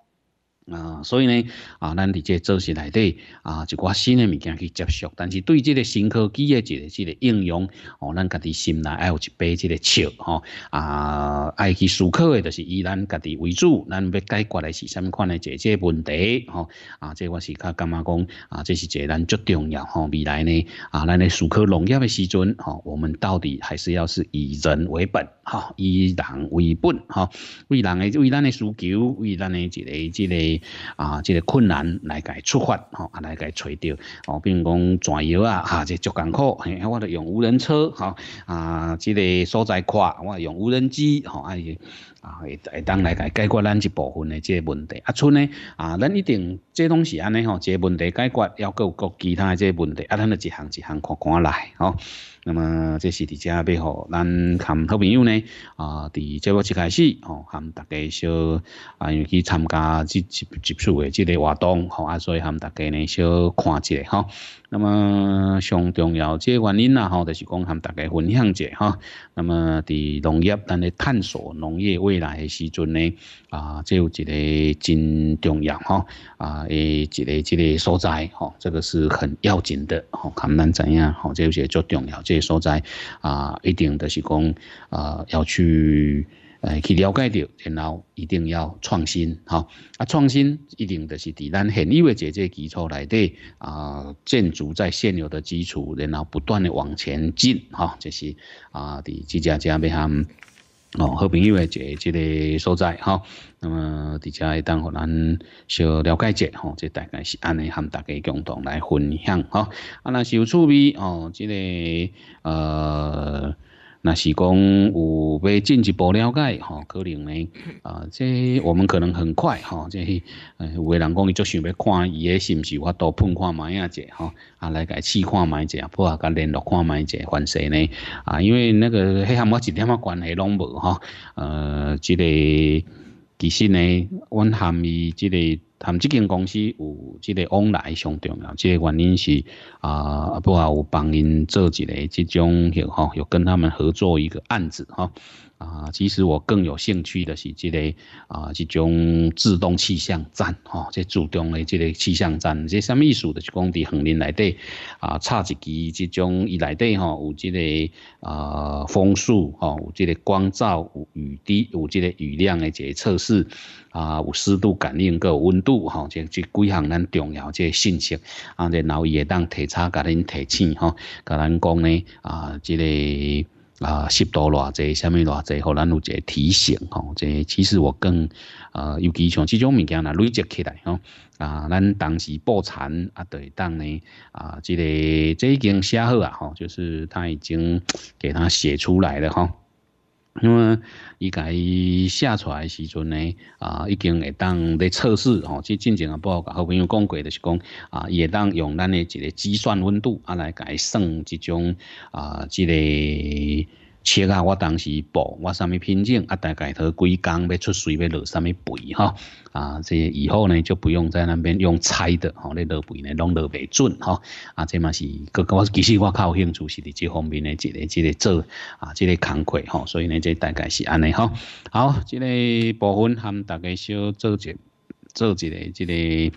啊，所以呢，啊，咱伫这做事内底啊，一寡新的物件去接受，但是对即个新科技的一个这个应用，哦，咱家己心内爱有一杯即个笑吼，啊，爱去思考的，就是以咱家己为主，咱要解决的是什款的一个问题吼，啊，即我是较感觉讲，啊，这是一个咱最重要吼未来呢，啊，咱咧思考农业的时阵吼，我们到底还是要是以人为本哈，以人为本哈，为人为咱的需求，为咱的一个这个。啊，这个困难来给出发，吼，来给找到，吼，比如讲转窑啊，哈，这足艰苦，我得用无人车，吼，啊，这个所在跨，我用无人机，吼，啊，会会当来给解决咱一部分的这问题。啊，剩呢，啊，咱一定这东西安尼，吼，这问题解决，要搁有其他这问题，啊，咱就一项一项看看来，吼。那么，这是伫只要，咱含好朋友呢，啊，伫这个月开始，吼，含大家小啊，因去参加即即即触的即个活动，好啊，所以含大家呢小看这个哈。那么，上重要这原因啦，吼，就是讲含大家分享者哈。那么，伫农业，咱咧探索农业未来诶时阵呢，啊，有一个真重要哈，啊，诶，一个一个所在哈，这个是很要紧的，吼，含咱怎样，吼，这些足重要，这些所在啊，一定都是讲啊，要去。诶，去了解到，然后一定要创新哈。啊，创新一定就是伫咱现有的这些基础内底啊，建筑在现有的基础，然后不断的往前进哈。这是啊，伫即家遮边他们哦，和朋友的这这个所在哈。那么伫会等互咱小了解者，吼、哈，这大概是安尼，含大家共同来分享哈。啊，那趣味哦，这个呃。那是讲有要进一步了解吼，可能呢啊，即我们可能很快哈，即有个人讲伊就想要看伊，诶，是不是我多碰看买者吼，啊，来个试看买者，啊甲联络看买者，还是呢啊？因为那个迄项我一点关系拢无吼，呃，即个。其实呢，我含伊即个，含即间公司有即个往来上重要，即个原因是啊，不啊有帮因做一个即种有哈，有跟他们合作一个案子哈。啊，其实我更有兴趣的是，即个啊，这种自动气象站，吼，即主动的即个气象站，即什么意思？的就讲伫横林内底啊，插一支即种伊内底吼，有即个啊风速，吼，有即个光照、有雨滴、有即个雨量的一个测试，啊，有湿度感应，个温度，吼，即即几项咱重要即信息，啊，然后伊会当提测，甲恁提醒，吼，甲咱讲呢，啊，即个。啊，湿度偌济，什物偌济，互咱有个提醒哈。这其实我更啊，尤其像这种物件啦，累积起来吼，啊，咱当时报产啊，对当呢啊，这个已经写好啊，吼，就是他已经给他写出来了吼。那么伊甲伊写出来时阵呢，啊，已经会当咧测试吼，即进前啊，报告，好朋友讲过就是讲，啊，会当用咱诶一个计算温度啊来甲算即种啊即个。切啊！我当时报我什么品种啊，大概头几工要出水要落什么肥哈啊，这以后呢就不用在那边用猜的吼，咧落肥呢拢落袂准哈啊，这嘛是，个个我其实我较有兴趣是伫这方面的一个一个做啊，这个工课吼，所以呢这大概是安尼吼。好，即个部分含大家小做一做一个即个。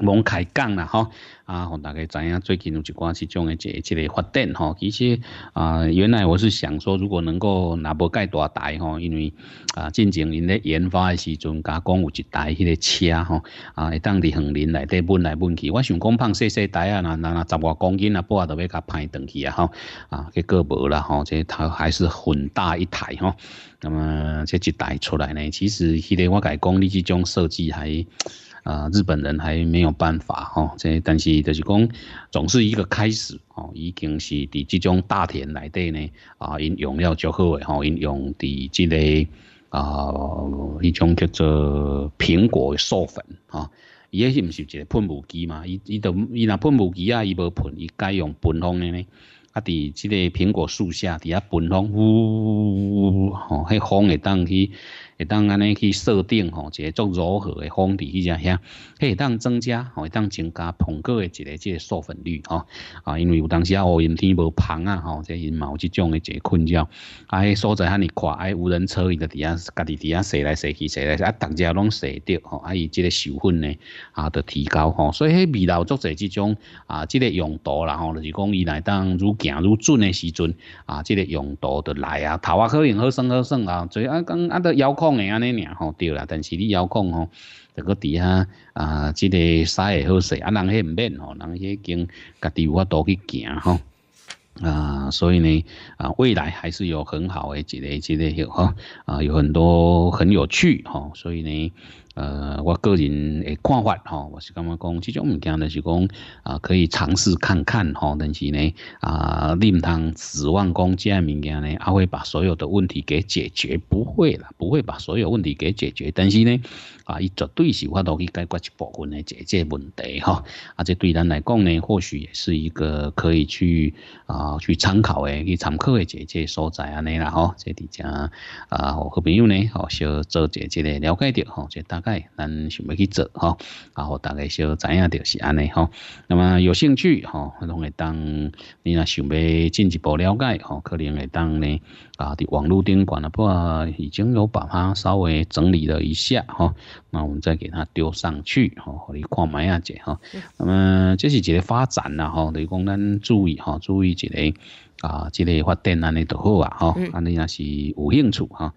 蒙开讲啦，吼啊，互大家知影最近有一寡是种诶即即个发展吼。其实啊，原来我是想说，如果能够拿波盖大台吼，因为啊，进前因咧研发的时阵，甲讲有一台迄个车吼啊，会当伫恒林内底问来问去，我想讲胖细细台啊，若若若十外公斤啊，不都要甲拍转去啊吼啊，结果无啦吼，即它还是很大一台吼。那么这一台出来呢，其实迄个我甲讲你即种设计还。啊，日本人还没有办法吼，这但是就是讲总是一个开始哦，已经是伫这种大田内底呢啊，因用了就好诶吼，因用伫即个啊一种叫做苹果授粉啊，伊迄是毋是一个喷雾机嘛？伊伊都伊若喷雾机啊，伊无喷，伊改用喷风诶呢？啊！伫即个苹果树下，伫下喷风，呜呜呜！吼，迄风会当去，会当安尼去设定吼，一个做柔和的风伫迄只遐，会当增加吼，会当增加果诶一个即个授粉率哦。啊，因为有当时啊乌阴天无风啊，吼，即因毛即种诶个困扰。啊，迄所在遐尼快，啊无人车伊著伫下，家己伫下踅来踅去，踅来啊，大家拢踅着，吼，啊伊即个授粉呢，啊，著提高吼。所以迄味道做者即种啊，即个用途啦，吼，就是讲伊来当如。行愈准的时阵啊，即个用途就来啊，头啊好用好省好省啊，就啊讲啊得遥控的安尼尔吼对啦，但是你遥控吼，这搁伫遐啊，即个使也好势，啊人迄毋免吼，人迄已经家己有法度去行吼，啊，所以呢啊，未来还是有很好的一个一个有哈啊，有很多很有趣哈，所以呢。呃，我个人的看法吼、我是感觉讲这种物件就是讲啊、可以尝试看看吼、但是呢啊，你唔通指望讲这样物件呢，还会把所有的问题给解决，不会啦，不会把所有问题给解决，但是呢啊，伊绝对是法度去解决一部分的解决问题吼、啊，这对咱来讲呢，或许也是一个可以去啊去参考诶，去参考诶解决所在安尼啦吼、哦，这伫只啊好朋友呢，吼、哦，小做姐姐的了解着吼、哦，这大。解，咱想要去做哈，然后大概就知影就是安尼哈。那么有兴趣哈，可会当你若想要进一步了解哈，可能会当呢啊的网络顶管啊，不已经有把它稍微整理了一下哈。那我们再给它丢上去哈，你看卖啊者哈。那么这是一个发展呐哈，你讲咱注意哈，注意一个啊，这个发展安尼都好啊哈，安尼也是有兴趣哈。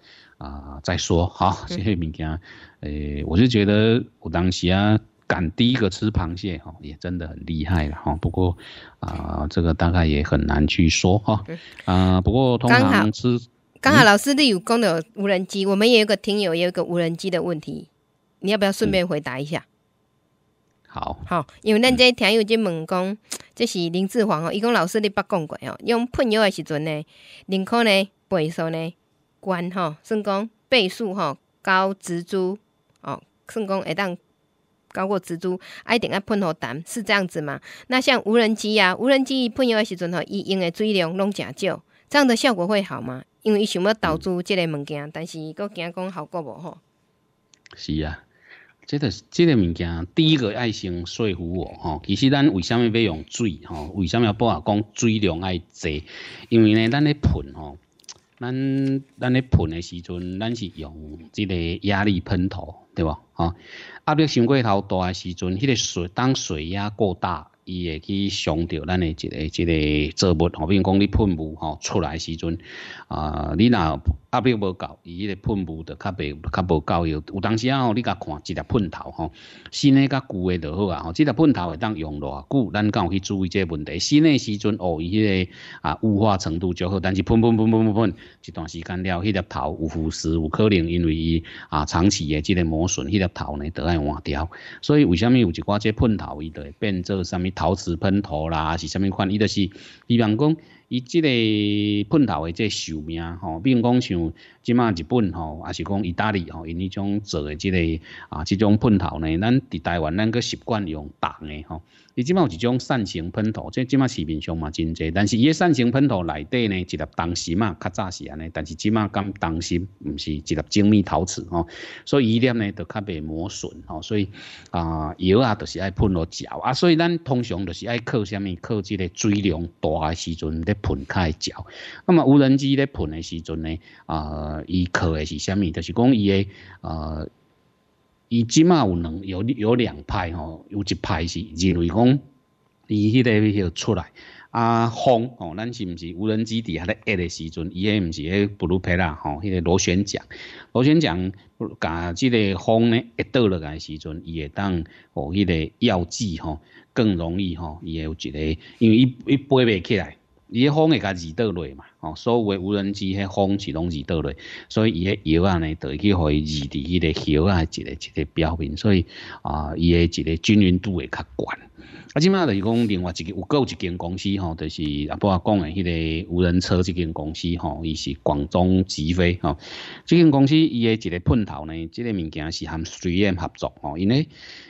啊，再说好，谢谢明家。诶，我是觉得我当时啊，赶第一个吃螃蟹哈，也真的很厉害了哈。不过啊，这个大概也很难去说哈。啊，不过通常吃刚好老师你有功的无人机，我们也有个听友也有个无人机的问题，你要不要顺便回答一下？好好，因为咱这听友就问讲，这是林志煌哦，伊讲老师你捌讲过哦，用喷油的时阵呢，林科呢，背说呢。关吼，算讲倍数吼高植株哦，算讲会当高过植株，爱一定要喷好淡，是这样子吗？那像无人机啊，无人机喷药的时阵吼，伊用的水量拢诚少，这样的效果会好吗？因为伊想要投资即个物件，但是佫惊讲效果无好。是啊，即个即个物件，第一个爱先说服我吼，其实咱为什么要用水吼，为什么要不啊讲水量爱侪？因为呢，咱咧喷吼，咱咱咧喷的时阵，咱是用这个压力喷头，对无吼，压力伤过头大时阵，迄个水当水压过大，伊会去伤到咱的一个、一个作物。后比讲，你喷雾吼出来时阵，啊，你若差别无够，伊迄个喷雾就较袂，较无够。有当时啊吼，你甲看一粒喷头吼，新诶甲旧诶就好啊吼，即个喷头会当用偌久，咱敢有去注意即个问题？新诶时阵哦，伊迄个啊雾化程度就好，但是喷喷喷喷喷喷一段时间了，迄粒头有腐蚀，有可能因为伊啊长期诶即个磨损，迄粒头呢得爱换掉。所以为啥物有一寡即喷头伊就会变做啥物陶瓷喷头啦，是啥物款？伊就是比方讲。伊即个喷头诶，即寿命吼，比如讲像即卖日本吼，也是讲意大利吼，因迄种做诶即个啊，即种喷头呢，咱伫台湾咱搁习惯用重诶吼。伊即卖有一种扇形喷头，即即卖市面上嘛真济，但是伊个扇形喷头内底呢，一粒铜芯嘛，较早是安尼，但是即卖讲铜芯毋是一粒精密陶瓷哦，所以伊念呢，就较袂磨损哦，所以啊，药啊，就是爱喷落脚啊，所以咱通常就是爱靠虾米，靠即个水量大诶时阵咧喷开脚。那么无人机咧喷诶时阵呢，啊，伊靠诶是虾米？就是讲伊个啊。伊即码有两有有两派吼，有一派是认为讲伊迄个要出来啊风吼，咱是毋是无人机底下咧飞的时阵，伊迄毋是迄布鲁皮拉吼，迄个螺旋桨螺旋桨，甲即个风呢会倒落来时阵，伊会当哦，迄个药剂吼更容易吼，伊会有一个，因为伊伊飞袂起来。伊个风会甲字倒落嘛，吼，所有诶无人机，迄风是拢字倒落，所以伊个摇啊呢，就去互伊字伫迄个摇啊一个一个表面，所以啊，伊诶一个均匀度会较悬。啊，即马就是讲另外一个有够一间公司吼，就是阿波讲诶迄个无人车即间公司吼，伊是广中直飞吼，即间公司伊诶一个喷头呢，即个物件是含水印合作吼，因为。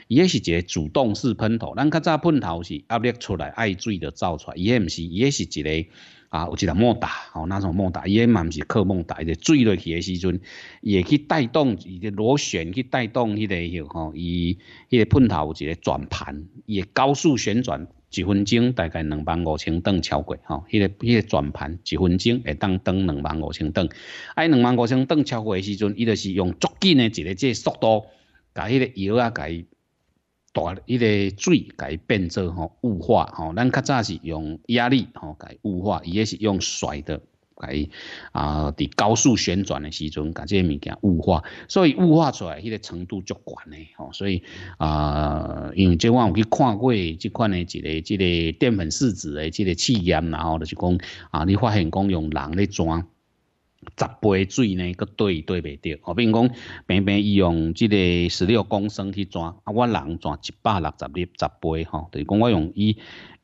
伊迄是一个主动式喷头，咱较早喷头是压力出来，爱水就走出来。伊迄毋是，伊迄是一个啊，有一个膜打吼，那种膜打，伊迄嘛毋是靠膜打。伊个水落去诶时阵，伊会去带动伊个螺旋去带动迄个吼，伊迄个喷头有一个转盘，伊个高速旋转，一分钟大概两万五千顿超过吼。迄个迄个转盘，一分钟会当转两万五千顿。哎，两万五千顿超过的时阵，伊就是用足紧的一个即个速度，甲迄个药啊，甲伊。大，迄个水改变做吼雾化吼，咱较早是用压力吼改雾化，伊也是用甩的改啊，伫高速旋转的时阵甲这个物件雾化，所以雾化出来迄个程度足悬的吼，所以啊，因为即我有去看过即款的一个即个淀粉试纸的即个气验，然后就是讲啊，你发现讲用人咧装。十倍水呢，佫对对袂着。吼，比如讲，平平伊用即个十六公升去装，啊，我人装一百六十粒，十倍吼，就是讲我用伊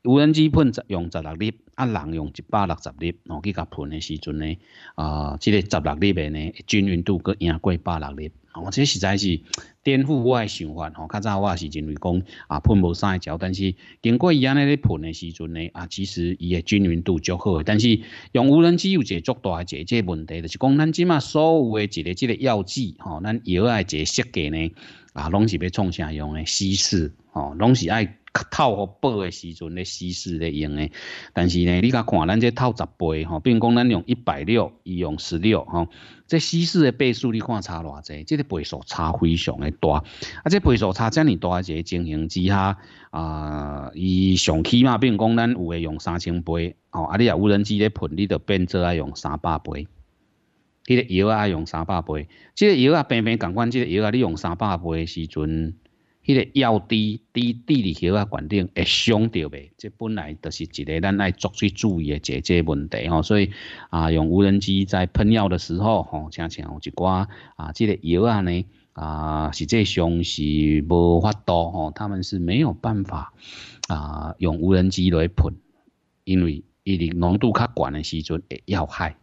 无人机喷，用十六粒。啊，人用一百六十粒，我去甲喷的时阵呢，啊，这个十六粒诶呢，均匀度阁赢过百六十，我这实在是颠覆我诶想法。吼，较早我也是认为讲啊，喷无啥招，但是经过伊安尼咧喷的时阵呢，啊，其实伊诶均匀度足好。但是用无人机有者足大诶一即个问题，就是讲咱即码所有诶一个即个药剂，吼，咱药啊，即个设计呢，啊，拢是要创啥用诶？稀释，吼，拢是爱。透互薄诶时阵咧稀释咧用诶，但是呢，你甲看咱这透十倍吼，比如讲咱用一百六，伊用十六吼，这稀释诶倍数，你看差偌济？即个倍数差非常诶大，啊，即倍数差遮尼大，一个情形之下啊，伊上起码，比如讲咱有诶用三千倍，吼，啊，你若无人机咧喷，你着变做爱用三百倍，迄个药啊用三百倍，即个药啊平平感款，即个药啊，你用三百倍诶时阵。迄个药滴滴滴里头啊，管顶会伤着袂，这本来就是一个咱爱作出注意的解个问题哦。所以啊，用无人机在喷药的时候吼，常常有一寡啊，即个药啊呢啊，实际上是无法度吼，他们是没有办法啊用无人机来喷，因为伊浓度较悬的时阵会要害。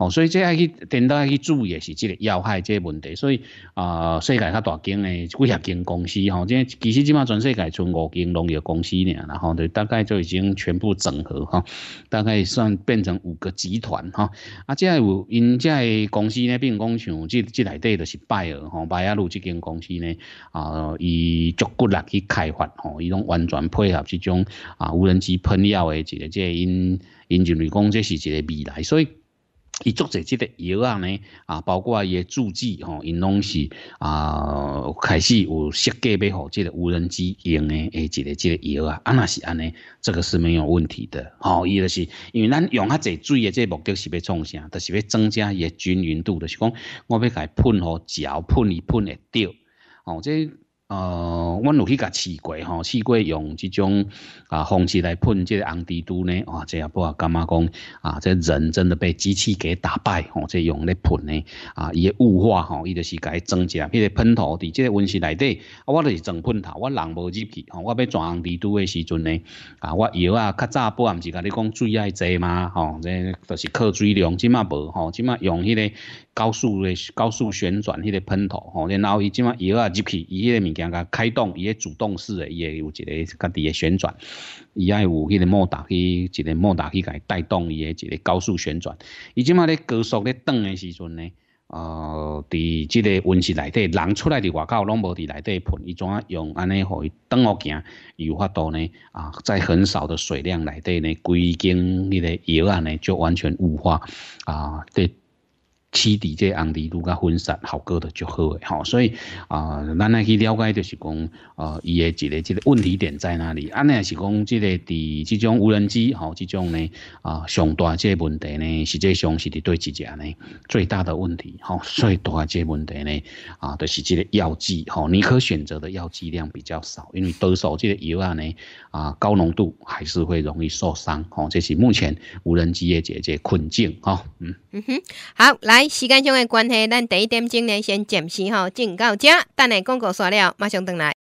哦，所以这要去，颠倒要去注意的是这个要害这问题。所以啊，世界较大间诶，几啊间公司吼，即其实即嘛全世界从五间农业公司尔，然后就大概就已经全部整合哈，大概算变成五个集团哈。啊，即下有因个公司呢，并讲像即即内底就是拜尔吼，拜亚路即间公司呢，啊，以足骨来去开发吼，伊拢完全配合即种啊无人机喷药诶一个即因因认为讲，这是一个未来，所以。伊作者即个药啊呢，啊，包括伊诶制剂吼，因拢是啊，开始有设计要互即个无人机用诶，诶，即个即个药啊，啊，若是安尼，这个是没有问题的，吼，伊就是因为咱用较济水诶，即个目的是要创啥，就是要增加伊诶均匀度，就是讲，我欲伊喷吼，只喷伊喷会着吼，即。呃，阮有去甲试过吼，试过用即种啊方式来喷即个红蜘蛛呢，哇，即也不啊，感觉讲啊，即人真的被机器给打败吼，即用咧喷呢，啊，伊雾化吼，伊就是伊增加迄个喷头伫即个温室内底，啊，我就是装喷头，我人无入去吼，我要转红蜘蛛的时阵呢，啊，我药啊较早不啊，毋是甲你讲水爱济嘛吼，即就是靠水量，即嘛无吼，即嘛用迄个高速的高速旋转迄个喷头吼，然后伊即嘛药啊入去伊迄个物件。两开动，伊个主动式诶，伊有一个家己诶旋转，伊爱有迄个莫打去一个莫达去带动伊个一个高速旋转。伊即卖咧高速咧转诶时阵呢，呃，伫即个温室内底，人出来伫外口拢无伫内底喷，伊怎啊用安尼互伊转落伊有法度呢啊，在很少的水量内底呢，硅晶迄个油啊呢就完全雾化啊，对。起底这红利如果分散好割的就好诶，好，所以啊，咱来去了解就是讲啊，伊诶几个几个问题点在哪里？啊，那是讲这个伫这种无人机，好，这种呢啊，上大这问题呢实际上是伫对自家呢最大的问题，好，最大这问题呢啊，就是这个药剂，好，你可选择的药剂量比较少，因为多数这个药啊呢。啊，高浓度还是会容易受伤哦。这是目前无人机业解决困境哦。嗯嗯哼，好，来时间上的关系，咱第一点钟呢先暂时吼警告者，等下广告刷了马上回来。